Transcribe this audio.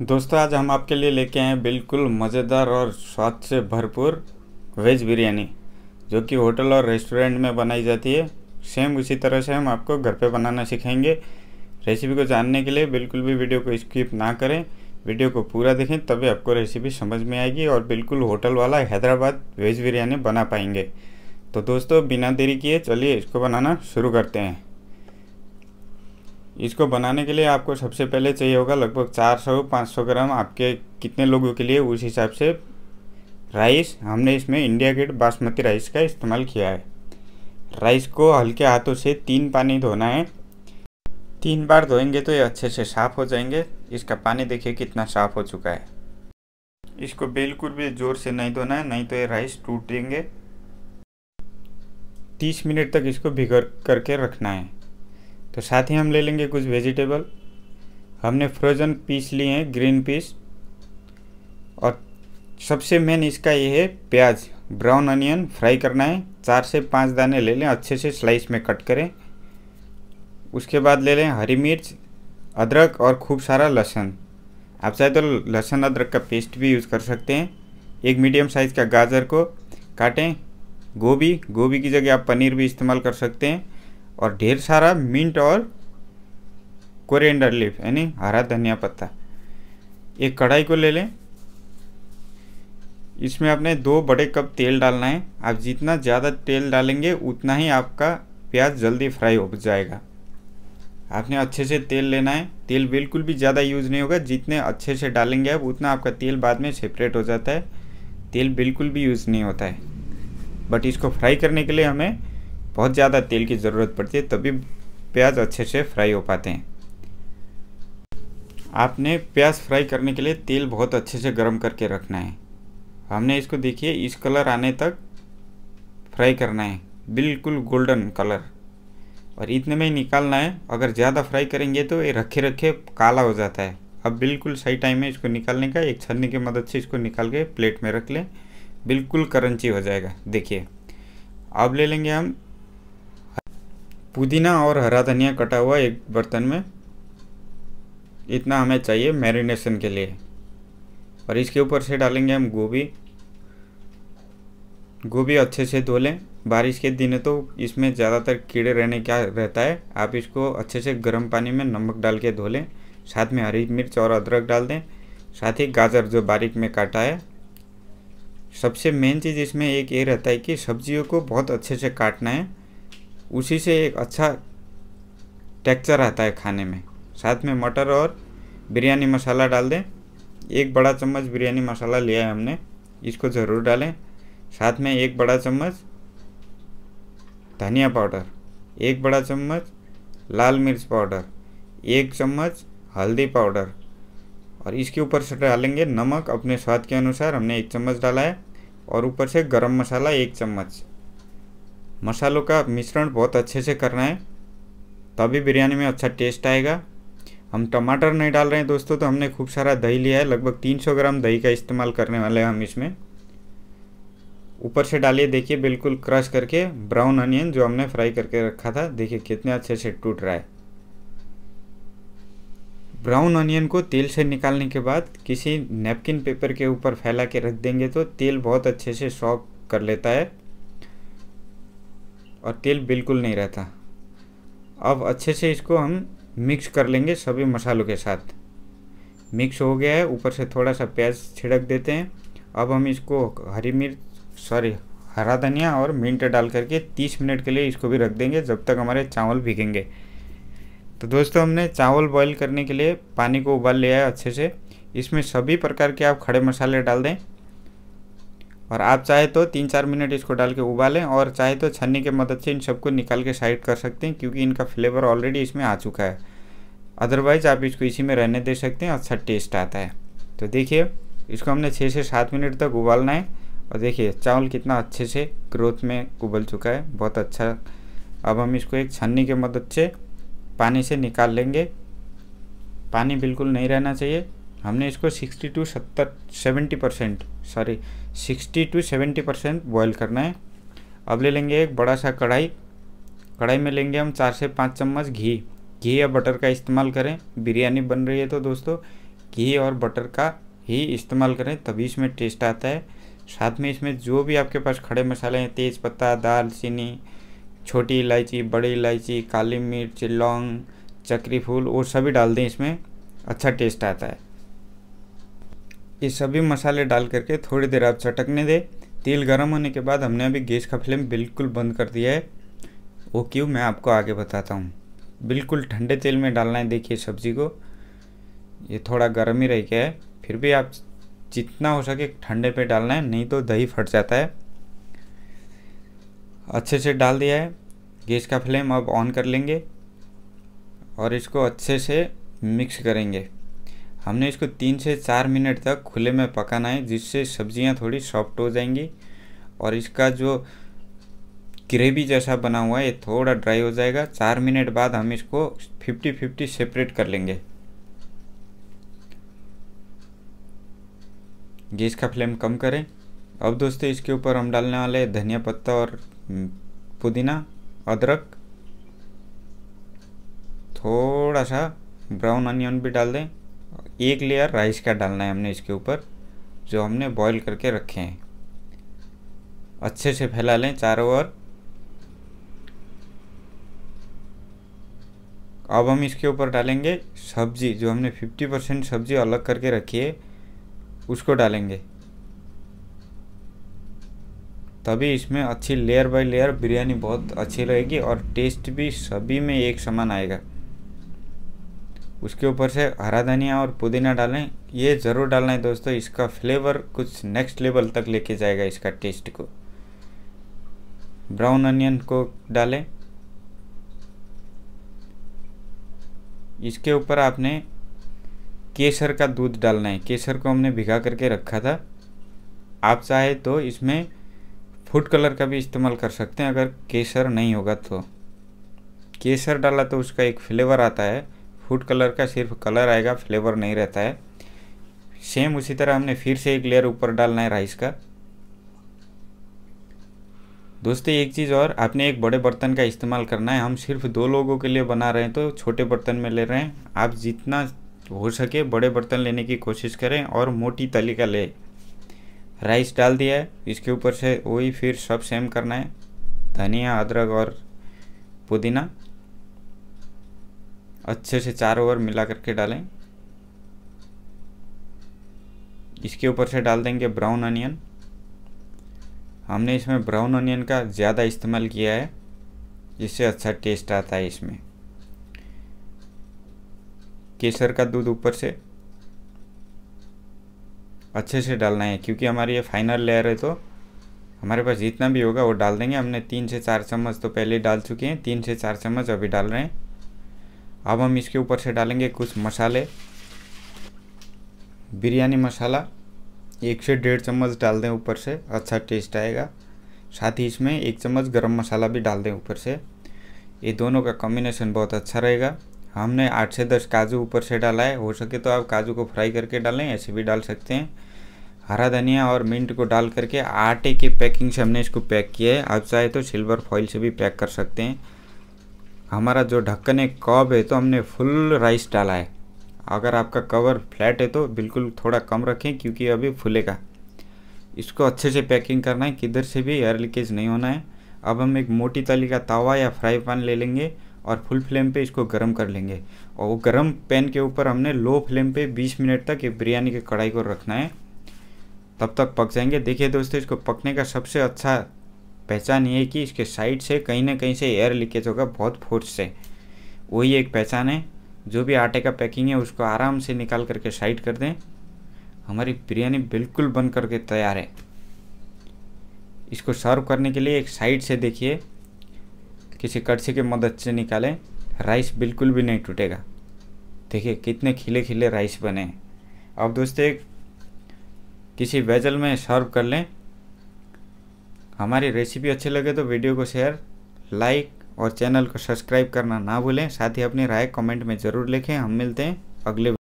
दोस्तों आज हम आपके लिए लेके आए हैं बिल्कुल मज़ेदार और स्वाद से भरपूर वेज बिरयानी जो कि होटल और रेस्टोरेंट में बनाई जाती है सेम उसी तरह से हम आपको घर पे बनाना सिखाएंगे रेसिपी को जानने के लिए बिल्कुल भी वीडियो को स्किप ना करें वीडियो को पूरा देखें तभी आपको रेसिपी समझ में आएगी और बिल्कुल होटल वाला हैदराबाद वेज बिरयानी बना पाएंगे तो दोस्तों बिना देरी किए चलिए इसको बनाना शुरू करते हैं इसको बनाने के लिए आपको सबसे पहले चाहिए होगा लगभग 400-500 ग्राम आपके कितने लोगों के लिए उस हिसाब से राइस हमने इसमें इंडिया गेट बासमती राइस का इस्तेमाल किया है राइस को हल्के हाथों से तीन पानी धोना है तीन बार धोएंगे तो ये अच्छे से साफ़ हो जाएंगे इसका पानी देखिए कितना साफ़ हो चुका है इसको बिल्कुल भी ज़ोर से नहीं धोना है नहीं तो ये राइस टूट देंगे तीस मिनट तक इसको भिगो करके रखना है तो साथ ही हम ले लेंगे कुछ वेजिटेबल हमने फ्रोज़न पीस लिए हैं ग्रीन पीस और सबसे मेन इसका ये है प्याज ब्राउन अनियन फ्राई करना है चार से पाँच दाने ले लें अच्छे से स्लाइस में कट करें उसके बाद ले लें हरी मिर्च अदरक और खूब सारा लहसन आप चाहे तो लहसन अदरक का पेस्ट भी यूज़ कर सकते हैं एक मीडियम साइज़ का गाजर को काटें गोभी गोभी की जगह आप पनीर भी इस्तेमाल कर सकते हैं और ढेर सारा मिंट और कोरिएंडर लीफ यानी हरा धनिया पत्ता एक कढ़ाई को ले लें इसमें आपने दो बड़े कप तेल डालना है आप जितना ज़्यादा तेल डालेंगे उतना ही आपका प्याज जल्दी फ्राई हो जाएगा आपने अच्छे से तेल लेना है तेल बिल्कुल भी ज़्यादा यूज़ नहीं होगा जितने अच्छे से डालेंगे आप उतना आपका तेल बाद में सेपरेट हो जाता है तेल बिल्कुल भी यूज़ नहीं होता है बट इसको फ्राई करने के लिए हमें बहुत ज़्यादा तेल की ज़रूरत पड़ती है तभी प्याज अच्छे से फ्राई हो पाते हैं आपने प्याज फ्राई करने के लिए तेल बहुत अच्छे से गर्म करके रखना है हमने इसको देखिए इस कलर आने तक फ्राई करना है बिल्कुल गोल्डन कलर और इतने में ही निकालना है अगर ज़्यादा फ्राई करेंगे तो ये रखे रखे काला हो जाता है अब बिल्कुल सही टाइम है इसको निकालने का एक छन्नी की मदद से इसको निकाल के प्लेट में रख लें बिल्कुल करंची हो जाएगा देखिए अब ले लेंगे हम पुदीना और हरा धनिया कटा हुआ एक बर्तन में इतना हमें चाहिए मैरिनेशन के लिए और इसके ऊपर से डालेंगे हम गोभी गोभी अच्छे से धो लें बारिश के दिन तो इसमें ज़्यादातर कीड़े रहने का रहता है आप इसको अच्छे से गर्म पानी में नमक डाल के धो लें साथ में हरी मिर्च और अदरक डाल दें साथ ही गाजर जो बारीक में काटा है सबसे मेन चीज़ इसमें एक ये रहता है कि सब्जियों को बहुत अच्छे से काटना है उसी से एक अच्छा टेक्चर आता है खाने में साथ में मटर और बिरयानी मसाला डाल दें एक बड़ा चम्मच बिरयानी मसाला लिया है हमने इसको ज़रूर डालें साथ में एक बड़ा चम्मच धनिया पाउडर एक बड़ा चम्मच लाल मिर्च पाउडर एक चम्मच हल्दी पाउडर और इसके ऊपर से डालेंगे नमक अपने स्वाद के अनुसार हमने एक चम्मच डाला है और ऊपर से गरम मसाला एक चम्मच मसालों का मिश्रण बहुत अच्छे से करना है तभी बिरयानी में अच्छा टेस्ट आएगा हम टमाटर नहीं डाल रहे हैं दोस्तों तो हमने खूब सारा दही लिया है लगभग 300 ग्राम दही का इस्तेमाल करने वाले हैं हम इसमें ऊपर से डालिए देखिए बिल्कुल क्रश करके ब्राउन अनियन जो हमने फ्राई करके रखा था देखिए कितने अच्छे से टूट रहा है ब्राउन अनियन को तेल से निकालने के बाद किसी नेपकिन पेपर के ऊपर फैला के रख देंगे तो तेल बहुत अच्छे से सॉफ्ट कर लेता है और तेल बिल्कुल नहीं रहता अब अच्छे से इसको हम मिक्स कर लेंगे सभी मसालों के साथ मिक्स हो गया है ऊपर से थोड़ा सा प्याज छिड़क देते हैं अब हम इसको हरी मिर्च सॉरी हरा धनिया और मिंट डाल करके 30 मिनट के लिए इसको भी रख देंगे जब तक हमारे चावल भीगेंगे तो दोस्तों हमने चावल बॉईल करने के लिए पानी को उबाल लिया है अच्छे से इसमें सभी प्रकार के आप खड़े मसाले डाल दें और आप चाहे तो तीन चार मिनट इसको डाल के उबालें और चाहे तो छन्नी के मदद से इन सबको निकाल के साइड कर सकते हैं क्योंकि इनका फ्लेवर ऑलरेडी इसमें आ चुका है अदरवाइज़ आप इसको इसी में रहने दे सकते हैं अच्छा टेस्ट आता है तो देखिए इसको हमने छः से सात मिनट तक उबालना है और देखिए चावल कितना अच्छे से ग्रोथ में उबल चुका है बहुत अच्छा अब हम इसको एक छन्नी के मदद से पानी से निकाल लेंगे पानी बिल्कुल नहीं रहना चाहिए हमने इसको सिक्सटी टू सत्तर seventy percent sorry sixty two seventy percent boil करना है अब ले लेंगे एक बड़ा सा कढ़ाई कढ़ाई में लेंगे हम चार से पाँच चम्मच घी घी या बटर का इस्तेमाल करें बिरयानी बन रही है तो दोस्तों घी और बटर का ही इस्तेमाल करें तभी इसमें टेस्ट आता है साथ में इसमें जो भी आपके पास खड़े मसाले हैं तेज़ पत्ता दालचीनी छोटी इलायची बड़ी इलायची काली मिर्च लौंग चक्री फूल वो सभी डाल दें इसमें अच्छा टेस्ट आता है ये सभी मसाले डाल करके थोड़ी देर आप चटकने दें तेल गर्म होने के बाद हमने अभी गैस का फ्लेम बिल्कुल बंद कर दिया है वो क्यों मैं आपको आगे बताता हूँ बिल्कुल ठंडे तेल में डालना है देखिए सब्ज़ी को ये थोड़ा गर्म ही रह गया है फिर भी आप जितना हो सके ठंडे पे डालना है नहीं तो दही फट जाता है अच्छे से डाल दिया है गैस का फ्लेम अब ऑन कर लेंगे और इसको अच्छे से मिक्स करेंगे हमने इसको तीन से चार मिनट तक खुले में पकाना है जिससे सब्जियां थोड़ी सॉफ्ट हो जाएंगी और इसका जो ग्रेवी जैसा बना हुआ है ये थोड़ा ड्राई हो जाएगा चार मिनट बाद हम इसको फिफ्टी फिफ्टी सेपरेट कर लेंगे गैस का फ्लेम कम करें अब दोस्तों इसके ऊपर हम डालने वाले धनिया पत्ता और हम्म, पुदीना अदरक थोड़ा सा ब्राउन अनियन भी डाल दें एक लेयर राइस का डालना है हमने इसके ऊपर जो हमने बॉईल करके रखे हैं अच्छे से फैला लें चारों ओर अब हम इसके ऊपर डालेंगे सब्जी जो हमने 50 परसेंट सब्जी अलग करके रखी है उसको डालेंगे तभी इसमें अच्छी लेयर बाय लेयर बिरयानी बहुत अच्छी रहेगी और टेस्ट भी सभी में एक समान आएगा उसके ऊपर से हरा धनिया और पुदीना डालें ये ज़रूर डालना है दोस्तों इसका फ्लेवर कुछ नेक्स्ट लेवल तक लेके जाएगा इसका टेस्ट को ब्राउन अनियन को डालें इसके ऊपर आपने केसर का दूध डालना है केसर को हमने भिगा करके रखा था आप चाहे तो इसमें फूड कलर का भी इस्तेमाल कर सकते हैं अगर केसर नहीं होगा तो केसर डाला तो उसका एक फ्लेवर आता है फूड कलर का सिर्फ कलर आएगा फ्लेवर नहीं रहता है सेम उसी तरह हमने फिर से एक लेयर ऊपर डालना है राइस का दोस्तों एक चीज़ और आपने एक बड़े बर्तन का इस्तेमाल करना है हम सिर्फ दो लोगों के लिए बना रहे हैं तो छोटे बर्तन में ले रहे हैं आप जितना हो सके बड़े बर्तन लेने की कोशिश करें और मोटी तली का ले राइस डाल दिया है इसके ऊपर से वही फिर सब सेम करना है धनिया अदरक और पुदीना अच्छे से चार ओवर मिला करके डालें इसके ऊपर से डाल देंगे ब्राउन अनियन हमने इसमें ब्राउन अनियन का ज़्यादा इस्तेमाल किया है जिससे अच्छा टेस्ट आता है इसमें केसर का दूध ऊपर से अच्छे से डालना है क्योंकि हमारी ये फाइनल लेयर है तो हमारे पास जितना भी होगा वो डाल देंगे हमने तीन से चार चम्मच तो पहले डाल चुके हैं तीन से चार चम्मच अभी डाल रहे हैं अब हम इसके ऊपर से डालेंगे कुछ मसाले बिरयानी मसाला एक से डेढ़ चम्मच डाल दें ऊपर से अच्छा टेस्ट आएगा साथ ही इसमें एक चम्मच गरम मसाला भी डाल दें ऊपर से ये दोनों का कॉम्बिनेशन बहुत अच्छा रहेगा हमने आठ से दस काजू ऊपर से डाला है हो सके तो आप काजू को फ्राई करके डालें ऐसे भी डाल सकते हैं हरा धनिया और मिंट को डाल करके आटे के पैकिंग से हमने इसको पैक किया है आप चाहे तो सिल्वर फॉइल से भी पैक कर सकते हैं हमारा जो ढक्कन है कब है तो हमने फुल राइस डाला है अगर आपका कवर फ्लैट है तो बिल्कुल थोड़ा कम रखें क्योंकि अभी फूलेगा इसको अच्छे से पैकिंग करना है किधर से भी एयर लीकेज नहीं होना है अब हम एक मोटी तली का तावा या फ्राई पैन ले लेंगे और फुल फ्लेम पे इसको गर्म कर लेंगे और वो गर्म पैन के ऊपर हमने लो फ्लेम पे 20 मिनट तक ये बिरयानी के कढ़ाई को रखना है तब तक पक जाएंगे देखिए दोस्तों इसको पकने का सबसे अच्छा पहचान ये कि इसके साइड से कहीं ना कहीं से एयर लीकेज होगा बहुत फोर्स से वही एक पहचान है जो भी आटे का पैकिंग है उसको आराम से निकाल करके साइड कर दें हमारी बिरयानी बिल्कुल बन करके तैयार है इसको सर्व करने के लिए एक साइड से देखिए किसी कड़छे की मदद से निकालें राइस बिल्कुल भी नहीं टूटेगा देखिए कितने खिले खिले राइस बने अब दोस्तों किसी वेजल में सर्व कर लें हमारी रेसिपी अच्छी लगे तो वीडियो को शेयर लाइक और चैनल को सब्सक्राइब करना ना भूलें साथ ही अपनी राय कमेंट में ज़रूर लिखें हम मिलते हैं अगले